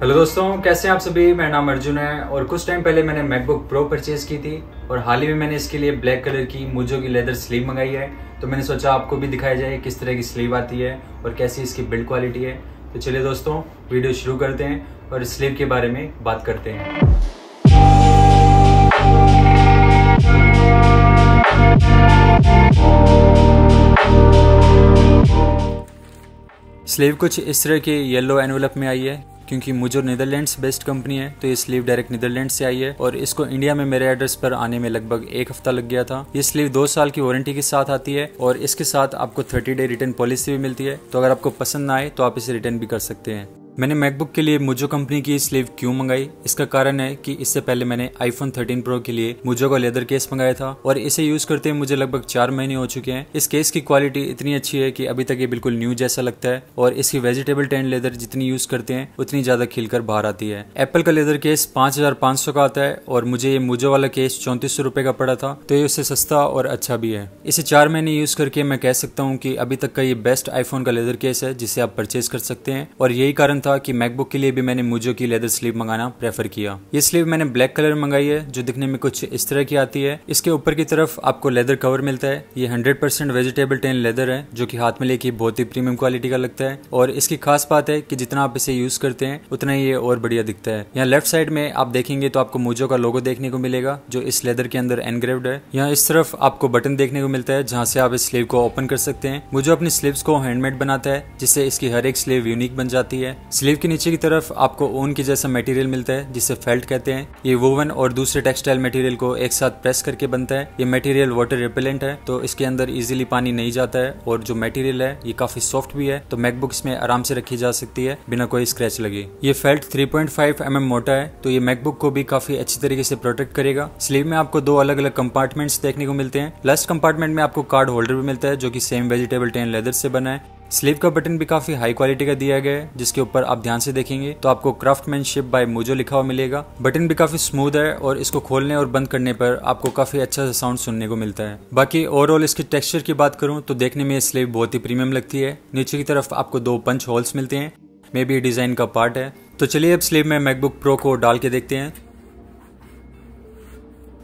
hello दोस्तों कैसे हैं आप सभी मेरा नाम अर्जुन है और कुछ टाइम पहले मैंने मैकबुक प्रो परचेज की थी और हाल ही में मैंने इसके लिए ब्लैक कलर की मुजो की लेदर स्लीव मंगाई है तो मैंने सोचा आपको भी दिखाया जाए किस तरह की स्लीव आती है और कैसी इसकी बिल्ड क्वालिटी है तो चलिए दोस्तों वीडियो शुरू करते हैं और स्लीव के बारे में बात करते हैं स्लीव कुछ इस तरह के येलो एनवलप में आई है क्योंकि मुझे नीदरलैंड्स बेस्ड कंपनी है तो ये स्लीव डायरेक्ट नीदरलैंड से आई है और इसको इंडिया में मेरे एड्रेस पर आने में लगभग एक हफ्ता लग गया था ये स्लीव दो साल की वारंटी के साथ आती है और इसके साथ आपको थर्टी डे रिटर्न पॉलिसी भी मिलती है तो अगर आपको पसंद ना आए तो आप इसे रिटर्न भी कर सकते हैं मैंने मैकबुक के लिए मुजो कंपनी की स्लीव क्यों मंगाई इसका कारण है कि इससे पहले मैंने आईफोन 13 प्रो के लिए मुजो का लेदर केस मंगाया था और इसे यूज करते हुए मुझे लगभग चार महीने हो चुके हैं इस केस की क्वालिटी इतनी अच्छी है कि अभी तक ये बिल्कुल न्यू जैसा लगता है और इसकी वेजिटेबल टेंट लेदर जितनी यूज करते हैं उतनी ज्यादा खिलकर बाहर आती है एप्पल का लेदर केस पांच का आता है और मुझे ये मुजो वाला केस चौंतीस का पड़ा था तो ये उससे सस्ता और अच्छा भी है इसे चार महीने यूज करके मैं कह सकता हूँ की अभी तक का ये बेस्ट आईफोन का लेदर केस है जिसे आप परचेज कर सकते हैं और यही कारण था कि मैकबुक के लिए भी मैंने मुझो की लेदर स्लीव मंगाना प्रेफर किया ये स्लीव मैंने ब्लैक कलर मंगाई है जो दिखने में कुछ इस तरह की आती है इसके ऊपर की तरफ आपको लेदर कवर मिलता है ये hundred percent vegetable tan leather है जो की हाथ में लेके बहुत ही प्रीमियम क्वालिटी का लगता है और इसकी खास बात है की जितना आप इसे यूज करते हैं उतना ही ये और बढ़िया दिखता है यहाँ लेफ्ट साइड में आप देखेंगे तो आपको मुजो का लोगो देखने को मिलेगा जो इस लेदर के अंदर एनग्रेव्ड है यहाँ इस तरफ आपको बटन देखने को मिलता है जहाँ से आप इस स्लीव को ओपन कर सकते हैं मुझे अपनी स्लीव को हैंडमेड बनाता है जिससे इसकी हर एक स्लीव यूनिक बन जाती है स्लीव के नीचे की तरफ आपको ऊन के जैसा मटेरियल मिलता है जिसे फेल्ट कहते हैं ये वोवन और दूसरे टेक्सटाइल मटेरियल को एक साथ प्रेस करके बनता है ये मटेरियल वाटर रिपेलेंट है तो इसके अंदर इजिली पानी नहीं जाता है और जो मटेरियल है ये काफी सॉफ्ट भी है तो मैकबुक इसमें आराम से रखी जा सकती है बिना कोई स्क्रेच लगे ये फेल्ट थ्री पॉइंट mm मोटा है तो ये मैकबुक को भी काफी अच्छी तरीके से प्रोटेक्ट करेगा स्लीव में आपको दो अलग अलग कंपार्टमेंट्स देखने को मिलते हैं लेफ्ट कंपार्टमेंट में आपको कार्ड होल्डर भी मिलता है जो कि सेम वेजिटेबल टेन लेदर से बना है स्लीव का बटन भी काफी हाई क्वालिटी का दिया गया है जिसके ऊपर आप ध्यान से देखेंगे तो आपको क्राफ्टमैनशिप बाय मोजो लिखा हुआ मिलेगा बटन भी काफी स्मूथ है और इसको खोलने और बंद करने पर आपको काफी अच्छा सा साउंड सुनने को मिलता है बाकी ओवरऑल इसके टेक्सचर की बात करूँ तो देखने में स्लीव बहुत ही प्रीमियम लगती है नीचे की तरफ आपको दो पंच होल्स मिलते हैं मे बी डिजाइन का पार्ट है तो चलिए अब स्लीव में मैकबुक प्रो को डाल के देखते हैं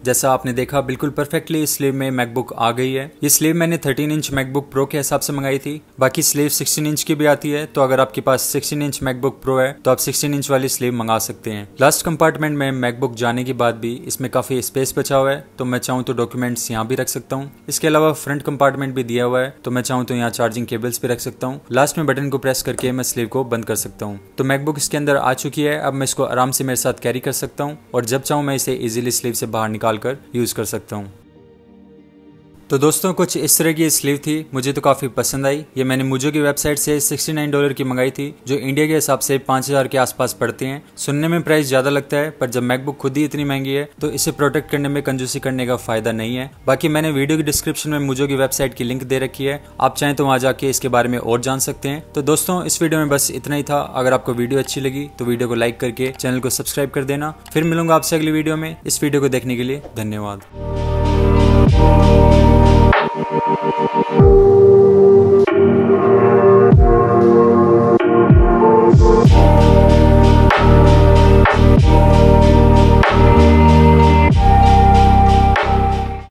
जैसा आपने देखा बिल्कुल परफेक्टली इस स्लीव में मैकबुक आ गई है ये स्लीव मैंने 13 इंच मैकबुक प्रो के हिसाब से मंगाई थी बाकी स्लीव 16 इंच की भी आती है तो अगर आपके पास 16 इंच मैकबुक प्रो है तो आप 16 इंच वाली स्लीव मंगा सकते हैं लास्ट कंपार्टमेंट में मैकबुक जाने के बाद भी इसमें काफी स्पेस बचा हुआ है तो मैं चाहूँ तो डॉक्यूमेंट्स यहाँ भी रख सकता हूँ इसके अलावा फ्रंट कंपार्टमेंट भी दिया हुआ है तो मैं चाहूँ तो यहाँ चार्जिंग केबल्स भी रख सकता हूँ लास्ट में बटन को प्रेस करके मैं स्लीव को बंद कर सकता हूँ तो मैकबुक इसके अंदर आ चुकी है अब मैं इसको आराम से मेरे साथ कैरी कर सकता हूँ और जब चाहूँ मैं इसे इजिली स्लीव से बाहर निकाल निकाल कर यूज़ कर सकता हूँ तो दोस्तों कुछ इस तरह की स्लीव थी मुझे तो काफ़ी पसंद आई ये मैंने मुझे की वेबसाइट से 69 डॉलर की मंगाई थी जो इंडिया के हिसाब से 5000 के आसपास पड़ती हैं सुनने में प्राइस ज़्यादा लगता है पर जब मैकबुक खुद ही इतनी महंगी है तो इसे प्रोटेक्ट करने में कंजूसी करने का फायदा नहीं है बाकी मैंने वीडियो की डिस्क्रिप्शन में मुझे की वेबसाइट की लिंक दे रखी है आप चाहें तो वहां जाके इसके बारे में और जान सकते हैं तो दोस्तों इस वीडियो में बस इतना ही था अगर आपको वीडियो अच्छी लगी तो वीडियो को लाइक करके चैनल को सब्सक्राइब कर देना फिर मिलूंगा आपसे अगली वीडियो में इस वीडियो को देखने के लिए धन्यवाद